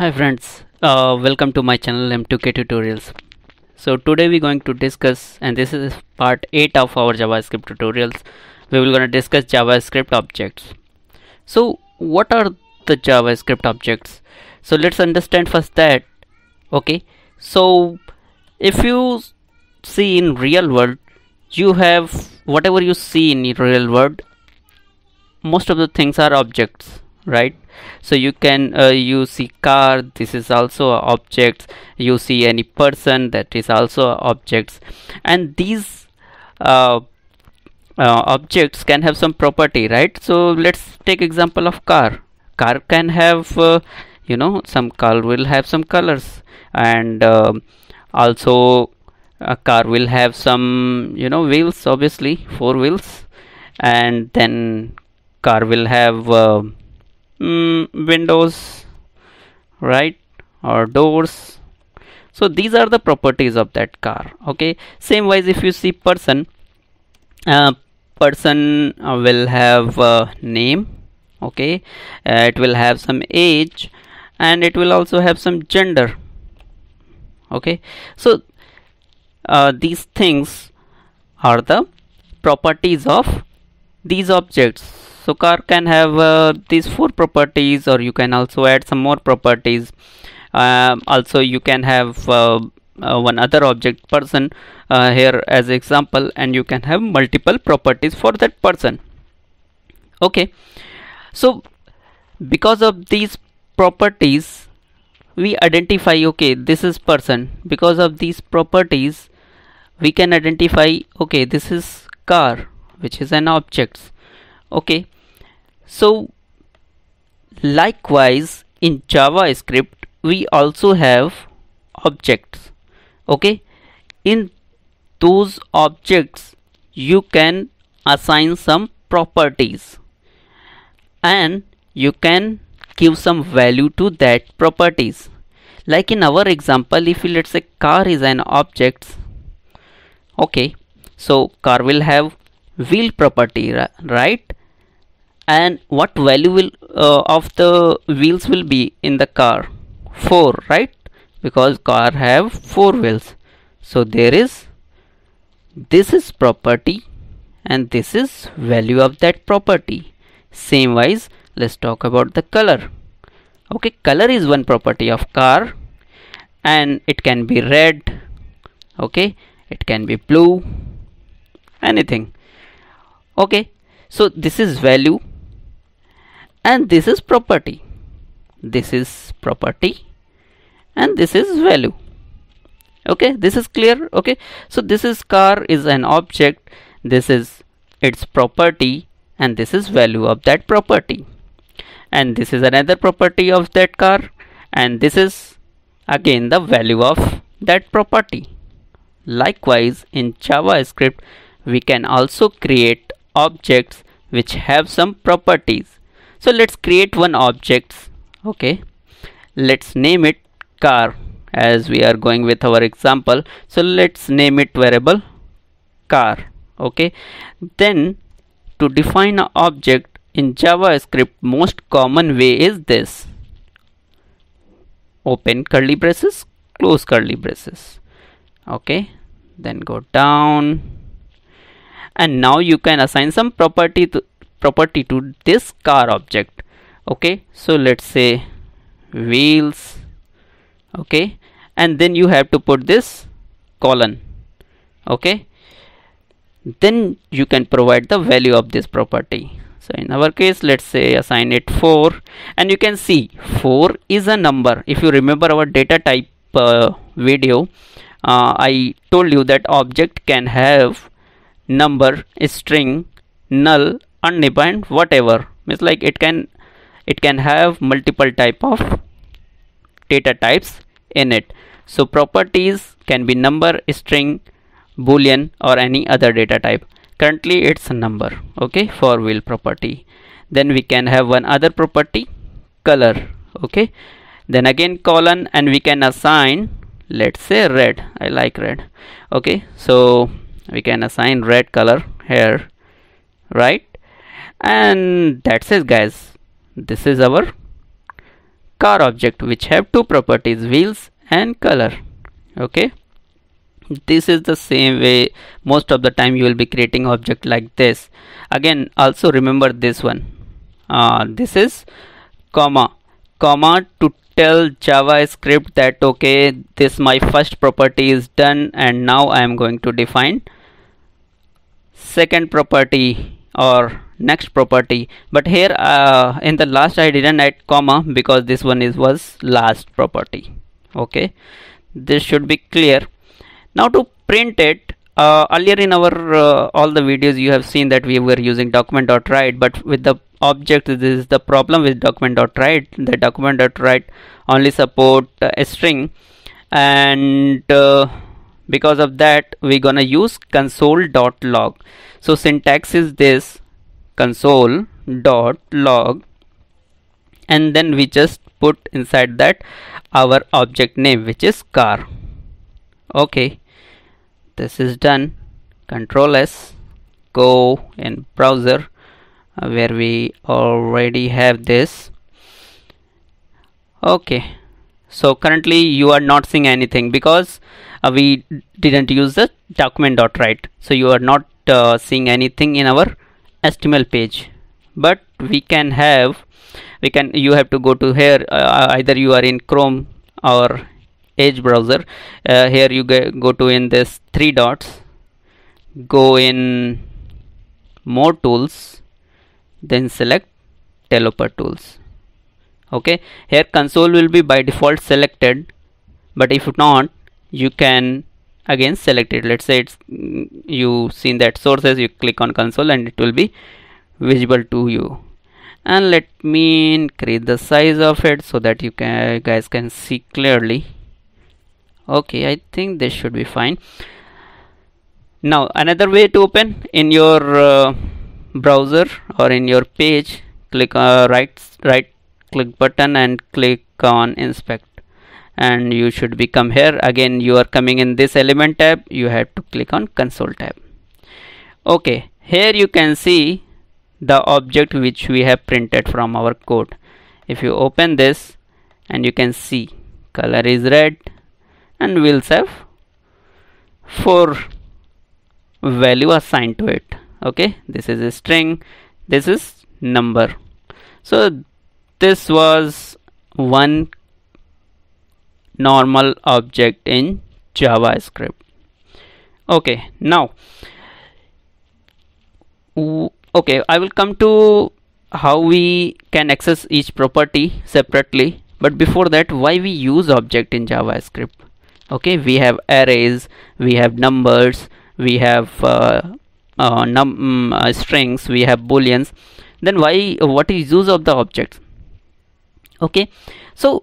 hi friends uh, welcome to my channel m2k tutorials so today we're going to discuss and this is part 8 of our javascript tutorials we will going to discuss javascript objects so what are the javascript objects so let's understand first that okay so if you see in real world you have whatever you see in real world most of the things are objects right so you can uh, you see car this is also objects you see any person that is also objects and these uh, uh, objects can have some property right so let's take example of car car can have uh, you know some car will have some colors and um, also a car will have some you know wheels obviously four wheels and then car will have uh, Hmm, windows right or doors so these are the properties of that car okay same wise if you see person uh, person uh, will have name okay uh, it will have some age and it will also have some gender okay so uh, these things are the properties of these objects so car can have uh, these four properties or you can also add some more properties uh, also you can have uh, uh, one other object person uh, here as example and you can have multiple properties for that person okay so because of these properties we identify okay this is person because of these properties we can identify okay this is car which is an objects okay so likewise in javascript we also have objects okay in those objects you can assign some properties and you can give some value to that properties like in our example if we let's say car is an object okay so car will have wheel property right and what value will uh, of the wheels will be in the car 4 right because car have 4 wheels so there is this is property and this is value of that property same wise let's talk about the color okay color is one property of car and it can be red okay it can be blue anything okay so this is value and this is property this is property and this is value okay this is clear okay so this is car is an object this is its property and this is value of that property and this is another property of that car and this is again the value of that property likewise in javascript we can also create objects which have some properties so let's create one object okay let's name it car as we are going with our example so let's name it variable car okay then to define an object in javascript most common way is this open curly braces close curly braces okay then go down and now you can assign some property to property to this car object okay so let's say wheels okay and then you have to put this colon okay then you can provide the value of this property so in our case let's say assign it 4 and you can see 4 is a number if you remember our data type uh, video uh, I told you that object can have number string null undefined whatever means like it can it can have multiple type of data types in it so properties can be number string boolean or any other data type currently it's a number okay for wheel property then we can have one other property color okay then again colon and we can assign let's say red I like red okay so we can assign red color here right and that's it guys this is our car object which have two properties wheels and color okay this is the same way most of the time you will be creating object like this again also remember this one uh, this is comma comma to tell javascript that okay this my first property is done and now i am going to define second property or next property but here uh, in the last I didn't add comma because this one is was last property okay this should be clear now to print it uh, earlier in our uh, all the videos you have seen that we were using document.write but with the object this is the problem with document.write the document.write only support a string and uh, because of that we're gonna use console.log so syntax is this console dot log and then we just put inside that our object name which is car okay this is done control s go in browser uh, where we already have this okay so currently you are not seeing anything because uh, we didn't use the document dot write so you are not uh, seeing anything in our HTML page but we can have we can you have to go to here uh, either you are in Chrome or Edge browser uh, here you go to in this three dots go in more tools then select developer tools okay here console will be by default selected but if not you can again select it let's say it's mm, you seen that sources you click on console and it will be visible to you and let me increase the size of it so that you can you guys can see clearly okay I think this should be fine now another way to open in your uh, browser or in your page click uh, right right click button and click on inspect and you should be come here again you are coming in this element tab you have to click on console tab okay here you can see the object which we have printed from our code if you open this and you can see color is red and we'll have four value assigned to it okay this is a string this is number so this was one normal object in JavaScript okay now okay I will come to how we can access each property separately but before that why we use object in JavaScript okay we have arrays we have numbers we have uh, uh, num mm, uh, strings we have booleans then why what is use of the objects okay so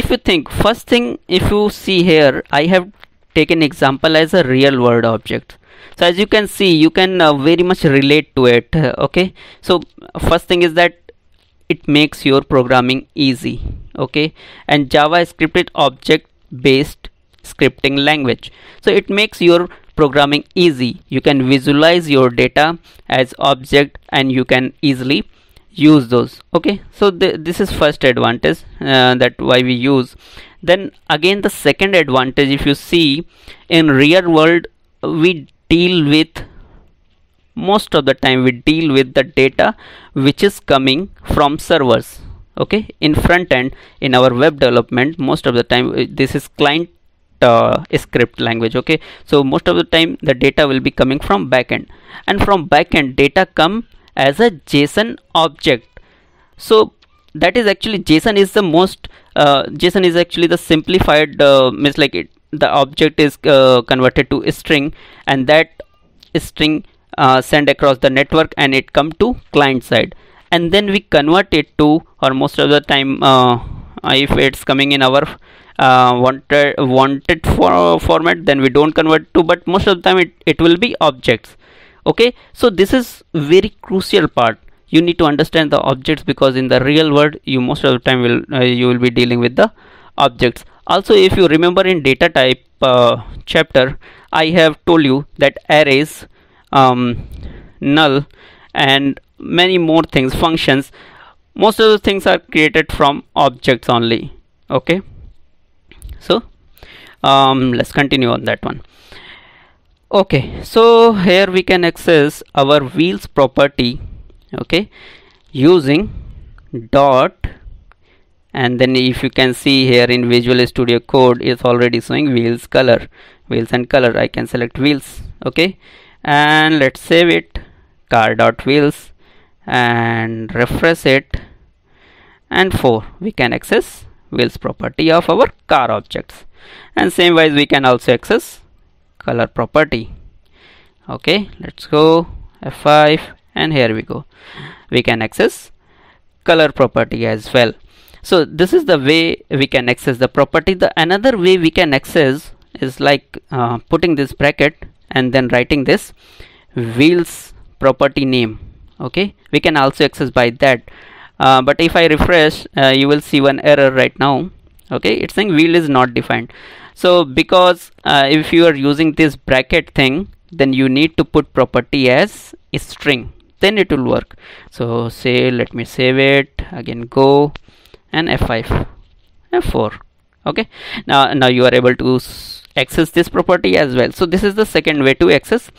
if you think first thing if you see here I have taken example as a real world object so as you can see you can uh, very much relate to it uh, okay so first thing is that it makes your programming easy okay and javascript is object based scripting language so it makes your programming easy you can visualize your data as object and you can easily use those okay so th this is first advantage uh, that why we use then again the second advantage if you see in real world we deal with most of the time we deal with the data which is coming from servers okay in front end in our web development most of the time uh, this is client uh, script language okay so most of the time the data will be coming from backend and from backend data come as a JSON object. So that is actually JSON is the most uh, JSON is actually the simplified uh, means like it the object is uh, converted to string and that string uh, sent across the network and it come to client side and then we convert it to or most of the time uh, if it's coming in our uh, wanted wanted for format then we don't convert to but most of the time it, it will be objects okay so this is very crucial part you need to understand the objects because in the real world you most of the time will uh, you will be dealing with the objects also if you remember in data type uh, chapter I have told you that arrays um, null and many more things functions most of the things are created from objects only okay so um, let's continue on that one okay so here we can access our wheels property okay using dot and then if you can see here in visual studio code is already showing wheels color wheels and color i can select wheels okay and let's save it car dot wheels and refresh it and 4 we can access wheels property of our car objects and same wise we can also access color property okay let's go F5 and here we go we can access color property as well so this is the way we can access the property the another way we can access is like uh, putting this bracket and then writing this wheels property name okay we can also access by that uh, but if I refresh uh, you will see one error right now okay it's saying wheel is not defined so because uh, if you are using this bracket thing then you need to put property as string then it will work so say let me save it again go and f5 f4 okay now now you are able to access this property as well so this is the second way to access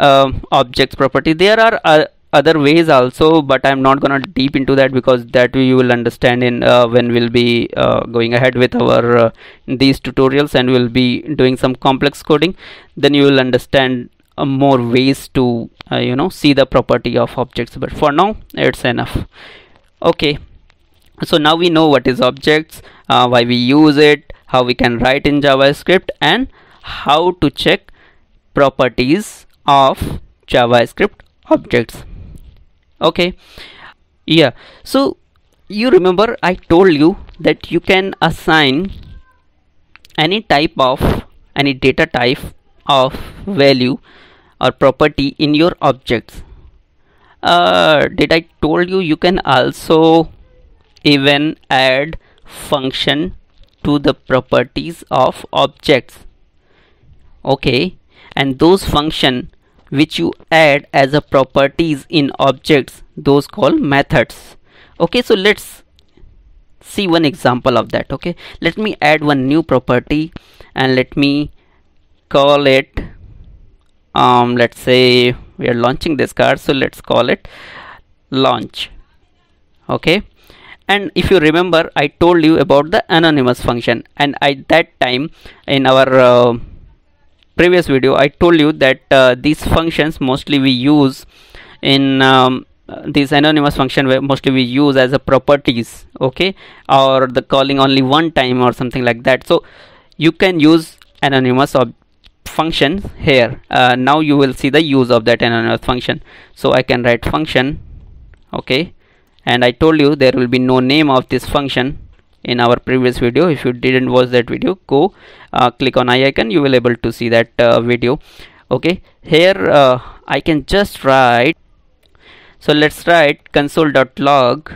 uh, objects property there are uh, other ways also but i'm not gonna deep into that because that you will understand in uh, when we'll be uh, going ahead with our uh, these tutorials and we'll be doing some complex coding then you will understand uh, more ways to uh, you know see the property of objects but for now it's enough okay so now we know what is objects uh, why we use it how we can write in javascript and how to check properties of javascript objects okay yeah so you remember I told you that you can assign any type of any data type of value or property in your objects uh, did I told you you can also even add function to the properties of objects okay and those function which you add as a properties in objects those called methods okay so let's see one example of that okay let me add one new property and let me call it um, let's say we are launching this car so let's call it launch okay and if you remember I told you about the anonymous function and at that time in our uh, previous video I told you that uh, these functions mostly we use in um, anonymous function where mostly we use as a properties okay or the calling only one time or something like that so you can use anonymous ob function here uh, now you will see the use of that anonymous function so I can write function okay and I told you there will be no name of this function in our previous video if you didn't watch that video go uh, click on i icon you will able to see that uh, video okay here uh, I can just write so let's write console.log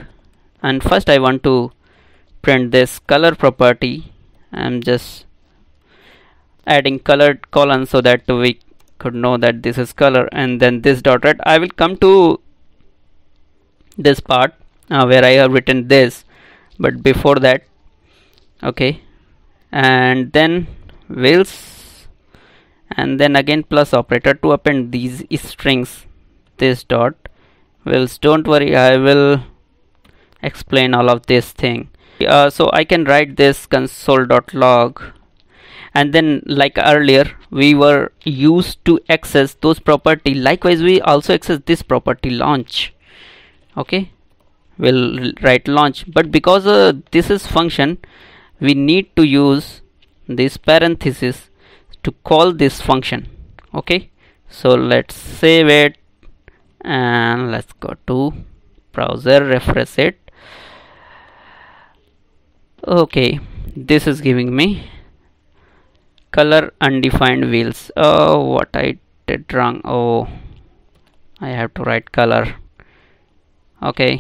and first I want to print this color property I'm just adding colored colon so that we could know that this is color and then this dot red I will come to this part uh, where I have written this but before that okay and then wills and then again plus operator to append these strings this dot wills don't worry I will explain all of this thing uh, so I can write this console.log and then like earlier we were used to access those property likewise we also access this property launch okay will write launch but because uh, this is function we need to use this parenthesis to call this function okay so let's save it and let's go to browser refresh it okay this is giving me color undefined wheels oh what I did wrong oh I have to write color okay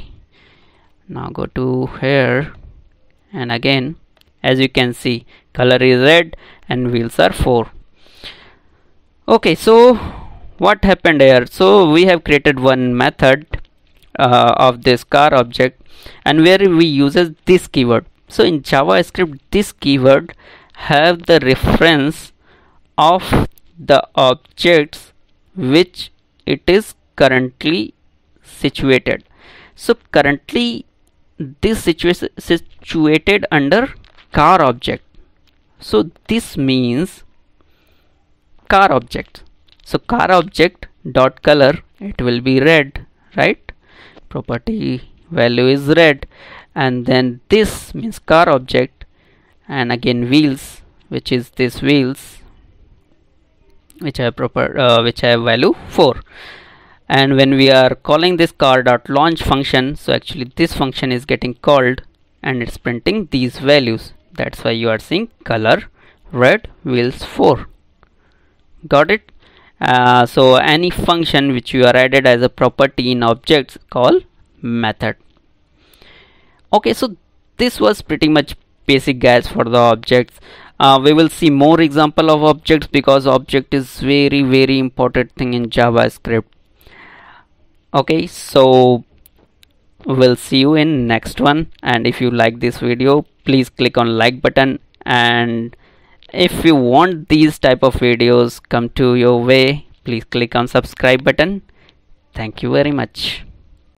now go to here and again as you can see color is red and wheels are 4 okay so what happened here so we have created one method uh, of this car object and where we uses this keyword so in javascript this keyword have the reference of the objects which it is currently situated so currently this situation situated under car object so this means car object so car object dot color it will be red right property value is red and then this means car object and again wheels which is this wheels which I proper uh, which I have value 4 and when we are calling this car dot launch function so actually this function is getting called and it's printing these values that's why you are seeing color red wheels 4 got it uh, so any function which you are added as a property in objects call method okay so this was pretty much basic guys for the objects uh, we will see more example of objects because object is very very important thing in javascript okay so we'll see you in next one and if you like this video please click on like button and if you want these type of videos come to your way please click on subscribe button thank you very much